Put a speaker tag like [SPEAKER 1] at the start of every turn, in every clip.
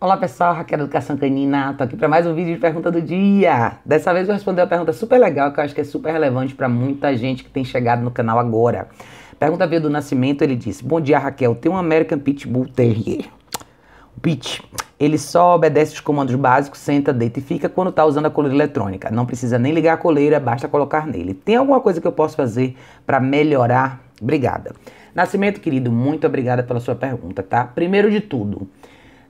[SPEAKER 1] Olá pessoal, Raquel Educação Canina, tô aqui para mais um vídeo de pergunta do dia. Dessa vez eu respondi uma pergunta super legal que eu acho que é super relevante para muita gente que tem chegado no canal agora. Pergunta veio do Nascimento, ele disse: Bom dia Raquel, tem um American Pitbull Terrier. O Pit, ele só obedece os comandos básicos, senta, deita e fica quando tá usando a coleira eletrônica. Não precisa nem ligar a coleira, basta colocar nele. Tem alguma coisa que eu posso fazer para melhorar? Obrigada. Nascimento, querido, muito obrigada pela sua pergunta, tá? Primeiro de tudo,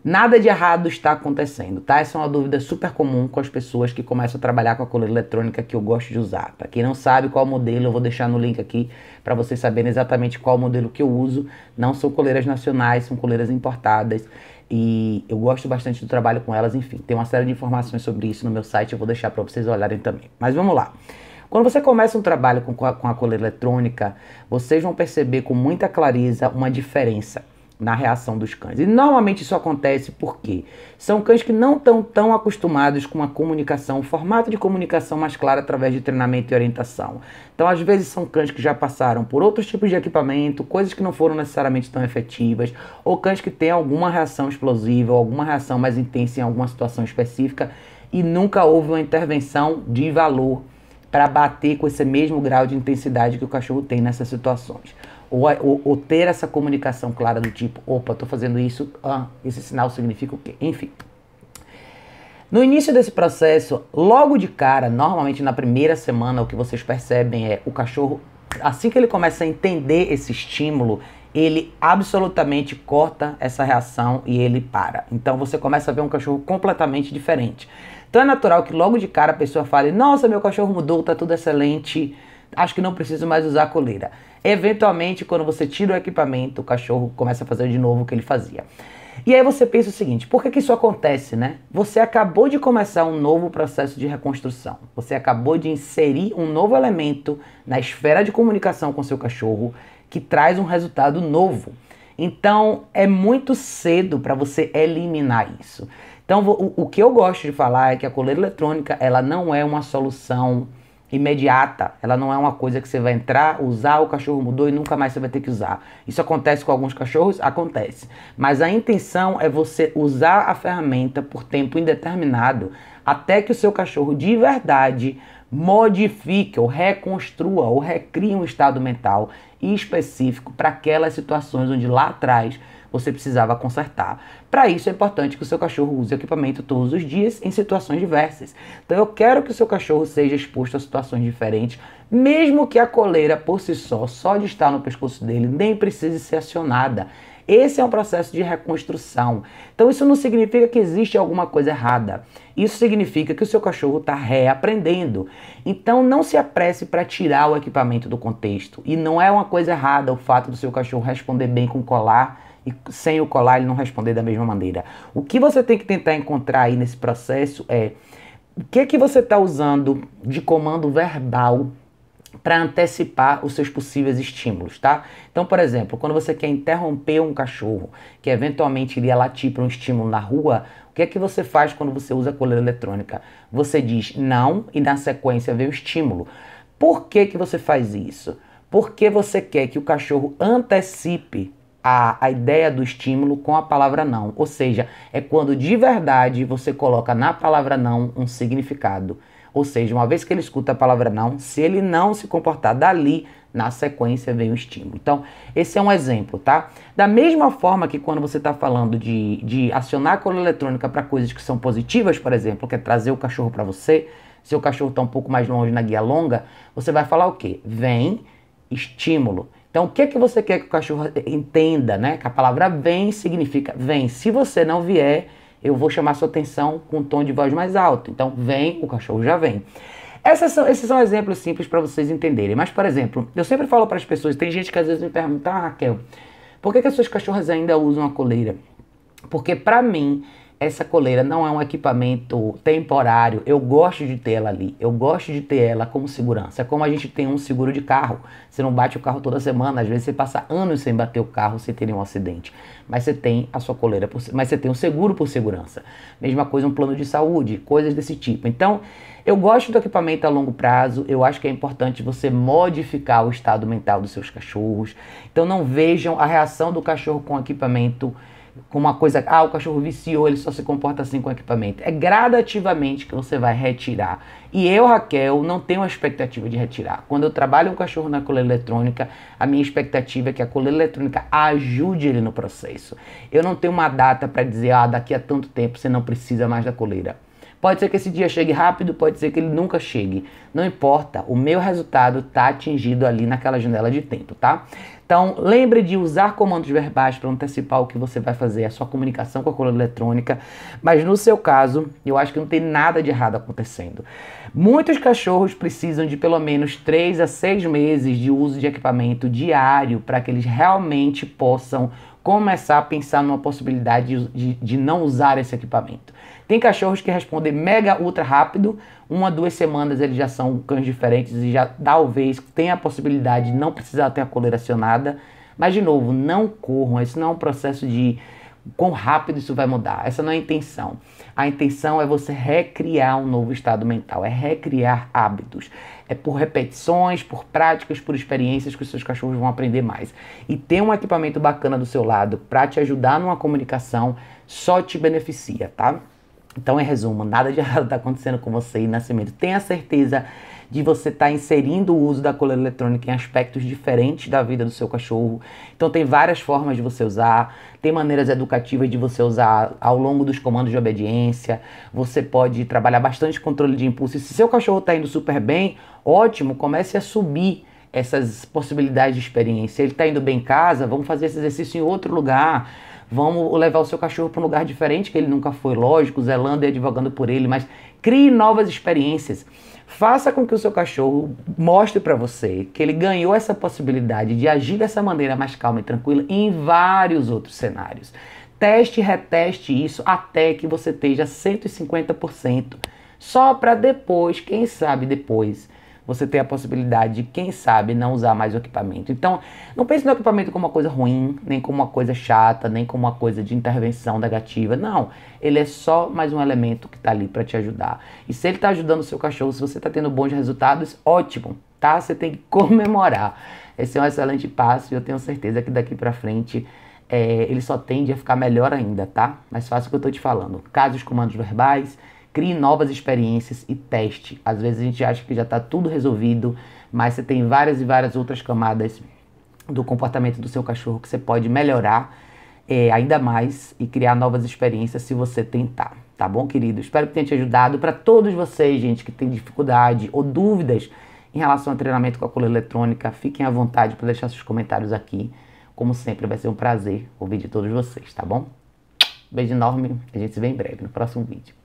[SPEAKER 1] Nada de errado está acontecendo, tá? Essa é uma dúvida super comum com as pessoas que começam a trabalhar com a coleira eletrônica que eu gosto de usar. Para tá? quem não sabe qual modelo, eu vou deixar no link aqui para vocês saberem exatamente qual modelo que eu uso. Não são coleiras nacionais, são coleiras importadas e eu gosto bastante do trabalho com elas, enfim. Tem uma série de informações sobre isso no meu site, eu vou deixar para vocês olharem também. Mas vamos lá. Quando você começa um trabalho com a, com a coleira eletrônica, vocês vão perceber com muita clareza uma diferença na reação dos cães. E normalmente isso acontece porque são cães que não estão tão acostumados com a comunicação, o formato de comunicação mais claro através de treinamento e orientação. Então, às vezes, são cães que já passaram por outros tipos de equipamento, coisas que não foram necessariamente tão efetivas, ou cães que têm alguma reação explosiva, ou alguma reação mais intensa em alguma situação específica e nunca houve uma intervenção de valor para bater com esse mesmo grau de intensidade que o cachorro tem nessas situações. Ou, ou, ou, ter essa comunicação clara do tipo, opa, estou fazendo isso, ah, esse sinal significa o quê? Enfim. No início desse processo, logo de cara, normalmente na primeira semana, o que vocês percebem é o cachorro, assim que ele começa a entender esse estímulo, ele absolutamente corta essa reação e ele para. Então você começa a ver um cachorro completamente diferente. Então é natural que logo de cara a pessoa fale: Nossa, meu cachorro mudou, tá tudo excelente acho que não preciso mais usar a coleira. Eventualmente, quando você tira o equipamento, o cachorro começa a fazer de novo o que ele fazia. E aí você pensa o seguinte: por que, que isso acontece, né? Você acabou de começar um novo processo de reconstrução. Você acabou de inserir um novo elemento na esfera de comunicação com seu cachorro que traz um resultado novo. Então é muito cedo para você eliminar isso. Então o, o que eu gosto de falar é que a coleira eletrônica ela não é uma solução imediata. Ela não é uma coisa que você vai entrar, usar, o cachorro mudou e nunca mais você vai ter que usar. Isso acontece com alguns cachorros? Acontece. Mas a intenção é você usar a ferramenta por tempo indeterminado até que o seu cachorro de verdade modifique ou reconstrua ou recrie um estado mental específico para aquelas situações onde lá atrás você precisava consertar. Para isso é importante que o seu cachorro use o equipamento todos os dias em situações diversas. Então eu quero que o seu cachorro seja exposto a situações diferentes, mesmo que a coleira por si só, só de estar no pescoço dele, nem precise ser acionada. Esse é um processo de reconstrução. Então, isso não significa que existe alguma coisa errada. Isso significa que o seu cachorro está reaprendendo. Então, não se apresse para tirar o equipamento do contexto. E não é uma coisa errada o fato do seu cachorro responder bem com colar sem o colar ele não responder da mesma maneira. O que você tem que tentar encontrar aí nesse processo é o que, é que você está usando de comando verbal para antecipar os seus possíveis estímulos, tá? Então, por exemplo, quando você quer interromper um cachorro que eventualmente iria latir para um estímulo na rua, o que é que você faz quando você usa a coleira eletrônica? Você diz não e na sequência vem o estímulo. Por que, que você faz isso? Porque você quer que o cachorro antecipe a, a ideia do estímulo com a palavra não. Ou seja, é quando de verdade você coloca na palavra não um significado. Ou seja, uma vez que ele escuta a palavra não, se ele não se comportar dali, na sequência vem o estímulo. Então, esse é um exemplo, tá? Da mesma forma que quando você está falando de, de acionar a cola eletrônica para coisas que são positivas, por exemplo, que é trazer o cachorro para você, seu cachorro está um pouco mais longe na guia longa, você vai falar o quê? Vem estímulo. Então, o que é que você quer que o cachorro entenda, né? Que a palavra vem significa vem. Se você não vier, eu vou chamar sua atenção com um tom de voz mais alto. Então, vem, o cachorro já vem. São, esses são exemplos simples para vocês entenderem. Mas, por exemplo, eu sempre falo para as pessoas, tem gente que às vezes me pergunta, ah, Raquel, por que, que as suas cachorras ainda usam a coleira? Porque para mim, essa coleira não é um equipamento temporário. Eu gosto de ter ela ali. Eu gosto de ter ela como segurança. É como a gente tem um seguro de carro. Você não bate o carro toda semana. Às vezes você passa anos sem bater o carro, sem ter nenhum acidente. Mas você tem a sua coleira, por, mas você tem um seguro por segurança. Mesma coisa um plano de saúde, coisas desse tipo. Então, eu gosto do equipamento a longo prazo. Eu acho que é importante você modificar o estado mental dos seus cachorros. Então, não vejam a reação do cachorro com equipamento com uma coisa, ah, o cachorro viciou, ele só se comporta assim com o equipamento. É gradativamente que você vai retirar. E eu, Raquel, não tenho a expectativa de retirar. Quando eu trabalho um cachorro na coleira eletrônica, a minha expectativa é que a coleira eletrônica ajude ele no processo. Eu não tenho uma data para dizer, ah, daqui a tanto tempo você não precisa mais da coleira. Pode ser que esse dia chegue rápido, pode ser que ele nunca chegue. Não importa, o meu resultado está atingido ali naquela janela de tempo, tá? Então, lembre de usar comandos verbais para antecipar o que você vai fazer, a sua comunicação com a coluna eletrônica. Mas no seu caso, eu acho que não tem nada de errado acontecendo. Muitos cachorros precisam de pelo menos 3 a 6 meses de uso de equipamento diário para que eles realmente possam começar a pensar numa possibilidade de, de não usar esse equipamento. Tem cachorros que respondem mega ultra rápido, uma, duas semanas eles já são cães diferentes e já talvez tenha a possibilidade de não precisar ter a coleira acionada. Mas de novo, não corram, isso não é um processo de quão rápido isso vai mudar. Essa não é a intenção. A intenção é você recriar um novo estado mental, é recriar hábitos. É por repetições, por práticas, por experiências que os seus cachorros vão aprender mais. E ter um equipamento bacana do seu lado para te ajudar numa comunicação só te beneficia, tá? Então, em resumo, nada de errado está acontecendo com você em nascimento. Tenha certeza de você estar tá inserindo o uso da coleira eletrônica em aspectos diferentes da vida do seu cachorro. Então, tem várias formas de você usar, tem maneiras educativas de você usar ao longo dos comandos de obediência. Você pode trabalhar bastante controle de impulso. E se seu cachorro está indo super bem, ótimo, comece a subir essas possibilidades de experiência. Ele está indo bem em casa, vamos fazer esse exercício em outro lugar Vamos levar o seu cachorro para um lugar diferente que ele nunca foi, lógico, e advogando por ele, mas crie novas experiências. Faça com que o seu cachorro mostre para você que ele ganhou essa possibilidade de agir dessa maneira mais calma e tranquila em vários outros cenários. Teste e reteste isso até que você esteja 150%, só para depois, quem sabe depois, você tem a possibilidade de, quem sabe, não usar mais o equipamento. Então, não pense no equipamento como uma coisa ruim, nem como uma coisa chata, nem como uma coisa de intervenção negativa. Não. Ele é só mais um elemento que está ali para te ajudar. E se ele está ajudando o seu cachorro, se você está tendo bons resultados, ótimo, tá? Você tem que comemorar. Esse é um excelente passo e eu tenho certeza que daqui para frente é, ele só tende a ficar melhor ainda, tá? Mas faça o que eu tô te falando. Casos comandos verbais Crie novas experiências e teste. Às vezes a gente acha que já está tudo resolvido, mas você tem várias e várias outras camadas do comportamento do seu cachorro que você pode melhorar é, ainda mais e criar novas experiências se você tentar. Tá bom, querido? Espero que tenha te ajudado. Para todos vocês, gente, que tem dificuldade ou dúvidas em relação ao treinamento com a coleira eletrônica, fiquem à vontade para deixar seus comentários aqui. Como sempre, vai ser um prazer ouvir de todos vocês, tá bom? Beijo enorme. A gente se vê em breve no próximo vídeo.